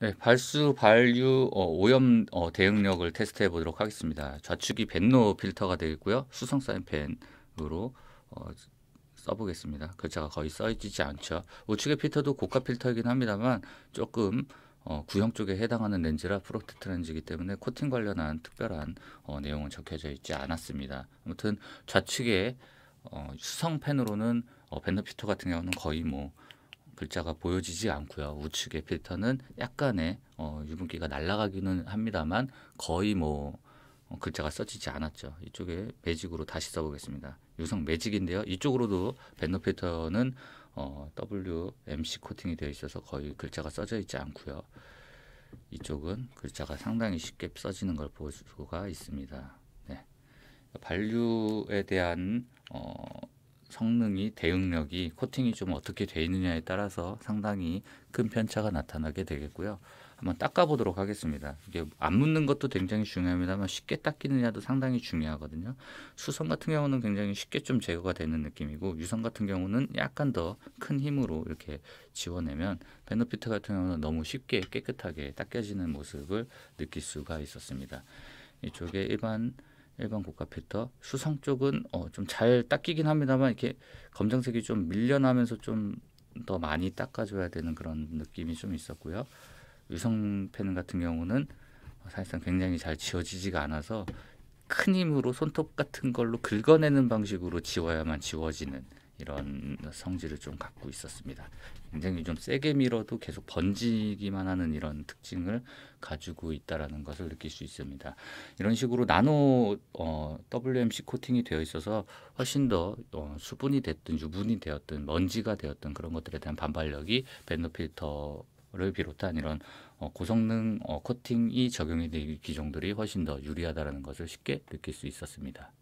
네, 발수, 발유, 어, 오염 어, 대응력을 테스트해 보도록 하겠습니다. 좌측이 벤노 필터가 되겠고요. 수성 사인펜으로 어, 써보겠습니다. 글자가 거의 써있지 않죠. 우측의 필터도 고가 필터이긴 합니다만 조금 어, 구형 쪽에 해당하는 렌즈라 프로트 렌즈이기 때문에 코팅 관련한 특별한 어, 내용은 적혀져 있지 않았습니다. 아무튼 좌측의 어, 수성 펜으로는 어, 벤노 필터 같은 경우는 거의 뭐 글자가 보여지지 않고요. 우측의 필터는 약간의 어, 유분기가 날아가기는 합니다만 거의 뭐 어, 글자가 써지지 않았죠. 이쪽에 매직으로 다시 써보겠습니다. 유성 매직인데요. 이쪽으로도 벤너 필터는 어, WMC 코팅이 되어 있어서 거의 글자가 써져 있지 않고요. 이쪽은 글자가 상당히 쉽게 써지는 걸볼 수가 있습니다. 네. 반류에 대한 어, 성능이 대응력이 코팅이 좀 어떻게 돼 있느냐에 따라서 상당히 큰 편차가 나타나게 되겠고요. 한번 닦아보도록 하겠습니다. 이게 안 묻는 것도 굉장히 중요합니다만 쉽게 닦이느냐도 상당히 중요하거든요. 수성 같은 경우는 굉장히 쉽게 좀 제거가 되는 느낌이고 유성 같은 경우는 약간 더 큰 힘으로 이렇게 지워내면 베너피트 같은 경우는 너무 쉽게 깨끗하게 닦여지는 모습을 느낄 수가 있었습니다. 이쪽에 일반 일반 고가 필터 수성 쪽은 어, 좀 잘 닦이긴 합니다만 이렇게 검정색이 좀 밀려나면서 좀 더 많이 닦아줘야 되는 그런 느낌이 좀 있었고요. 유성 펜 같은 경우는 사실상 굉장히 잘 지워지지가 않아서 큰 힘으로 손톱 같은 걸로 긁어내는 방식으로 지워야만 지워지는 이런 성질을 좀 갖고 있었습니다. 굉장히 좀 세게 밀어도 계속 번지기만 하는 이런 특징을 가지고 있다라는 것을 느낄 수 있습니다. 이런 식으로 나노 어, WMC 코팅이 되어 있어서 훨씬 더 어, 수분이 됐든 유분이 되었든 먼지가 되었든 그런 것들에 대한 반발력이 밴드 필터 를 비롯한 이런 어, 고성능 어, 코팅이 적용이 된 기종들이 훨씬 더 유리하다라는 것을 쉽게 느낄 수 있었습니다.